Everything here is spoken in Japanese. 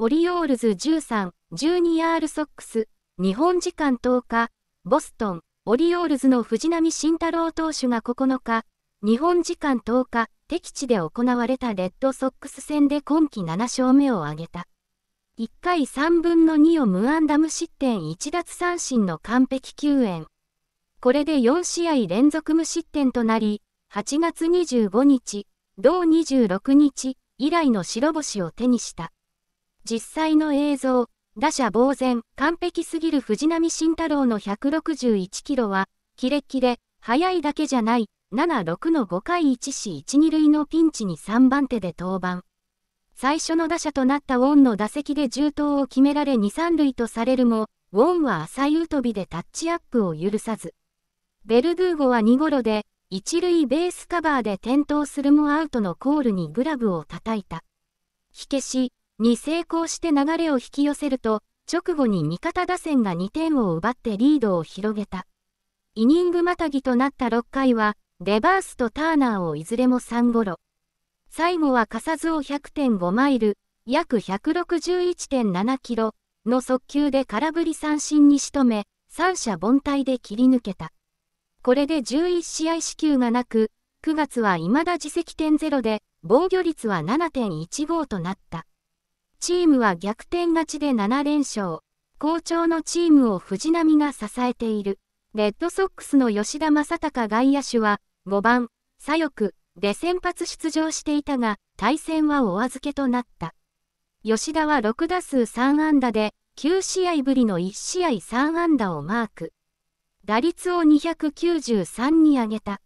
オリオールズ13、1 2ルソックス、日本時間10日、ボストン、オリオールズの藤浪晋太郎投手が9日、日本時間10日、敵地で行われたレッドソックス戦で今季7勝目を挙げた。1回3分の2を無安打無失点1奪三振の完璧救援。これで4試合連続無失点となり、8月25日、同26日以来の白星を手にした。実際の映像、打者呆然、完璧すぎる藤波慎太郎の161キロは、キレッキレ、速いだけじゃない、7-6の5回1死1、2塁のピンチに3番手で登板。最初の打者となったウォンの打席で重投を決められ2、3塁とされるも、ウォンは浅いトびでタッチアップを許さず。ベルドゥーゴは2ゴロで、1塁ベースカバーで転倒するもアウトのコールにグラブを叩いた。火消し、に成功して流れを引き寄せると、直後に味方打線が2点を奪ってリードを広げた。イニングまたぎとなった6回は、デバースとターナーをいずれも3ゴロ。最後は笠津を100.5マイル、約161.7キロの速球で空振り三振に仕留め、三者凡退で切り抜けた。これで11試合支給がなく、9月は未だ自責点ゼロで、防御率は7.15となった。チームは逆転勝ちで7連勝。好調のチームを藤波が支えている。レッドソックスの吉田正尚外野手は、5番、左翼で先発出場していたが、対戦はお預けとなった。吉田は6打数3安打で、9試合ぶりの1試合3安打をマーク。打率を293に上げた。